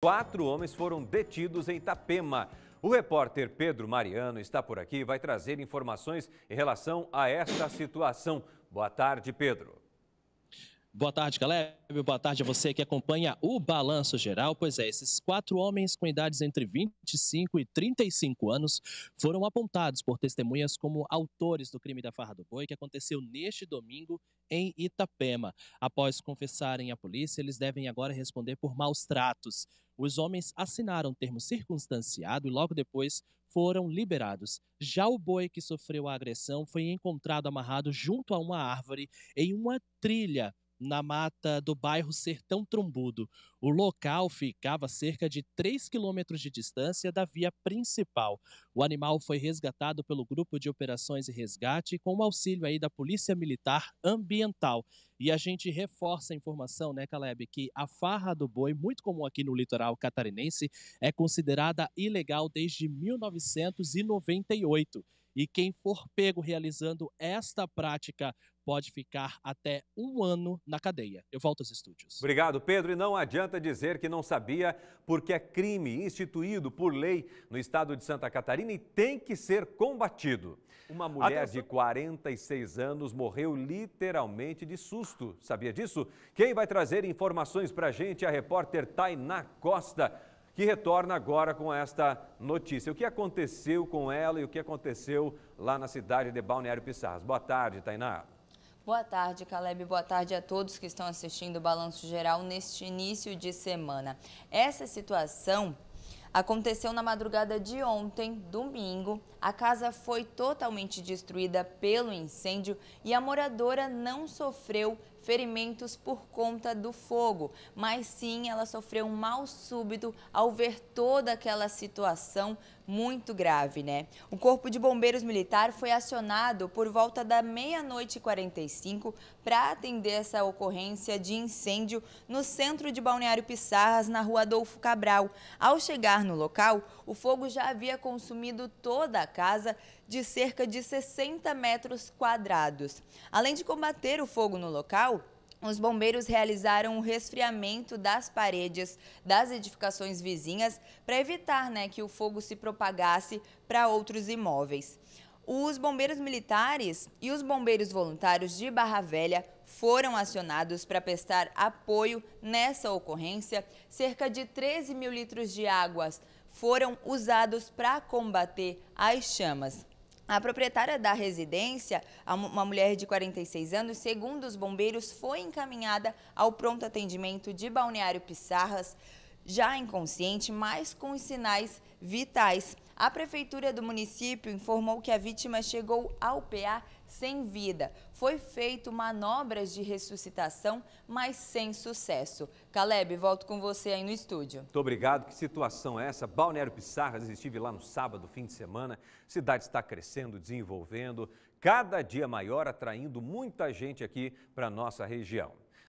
Quatro homens foram detidos em Itapema. O repórter Pedro Mariano está por aqui e vai trazer informações em relação a esta situação. Boa tarde, Pedro. Boa tarde, Caleb. Boa tarde a você que acompanha o Balanço Geral. Pois é, esses quatro homens com idades entre 25 e 35 anos foram apontados por testemunhas como autores do crime da Farra do Boi que aconteceu neste domingo em Itapema. Após confessarem à polícia, eles devem agora responder por maus tratos. Os homens assinaram termo circunstanciado e logo depois foram liberados. Já o boi que sofreu a agressão foi encontrado amarrado junto a uma árvore em uma trilha na mata do bairro Sertão Trumbudo, O local ficava a cerca de 3 quilômetros de distância da via principal. O animal foi resgatado pelo Grupo de Operações e Resgate com o auxílio aí da Polícia Militar Ambiental. E a gente reforça a informação, né, Caleb, que a farra do boi, muito comum aqui no litoral catarinense, é considerada ilegal desde 1998. E quem for pego realizando esta prática pode ficar até um ano na cadeia. Eu volto aos estúdios. Obrigado, Pedro. E não adianta dizer que não sabia, porque é crime instituído por lei no estado de Santa Catarina e tem que ser combatido. Uma mulher Atenção. de 46 anos morreu literalmente de susto. Sabia disso? Quem vai trazer informações para a gente é a repórter Tainá Costa que retorna agora com esta notícia. O que aconteceu com ela e o que aconteceu lá na cidade de Balneário Pissarras? Boa tarde, Tainá. Boa tarde, Caleb. Boa tarde a todos que estão assistindo o Balanço Geral neste início de semana. Essa situação aconteceu na madrugada de ontem, domingo. A casa foi totalmente destruída pelo incêndio e a moradora não sofreu ferimentos por conta do fogo, mas sim ela sofreu um mal súbito ao ver toda aquela situação muito grave, né? O Corpo de Bombeiros Militar foi acionado por volta da meia-noite e 45 para atender essa ocorrência de incêndio no centro de Balneário Pissarras, na rua Adolfo Cabral. Ao chegar no local, o fogo já havia consumido toda a casa, de cerca de 60 metros quadrados. Além de combater o fogo no local, os bombeiros realizaram o um resfriamento das paredes das edificações vizinhas para evitar né, que o fogo se propagasse para outros imóveis. Os bombeiros militares e os bombeiros voluntários de Barra Velha foram acionados para prestar apoio nessa ocorrência. Cerca de 13 mil litros de águas foram usados para combater as chamas. A proprietária da residência, uma mulher de 46 anos, segundo os bombeiros, foi encaminhada ao pronto atendimento de Balneário Pissarras, já inconsciente, mas com sinais vitais. A prefeitura do município informou que a vítima chegou ao PA sem vida. Foi feito manobras de ressuscitação, mas sem sucesso. Caleb, volto com você aí no estúdio. Muito obrigado. Que situação é essa? Balneário Pissarras, estive lá no sábado, fim de semana. A cidade está crescendo, desenvolvendo, cada dia maior, atraindo muita gente aqui para nossa região.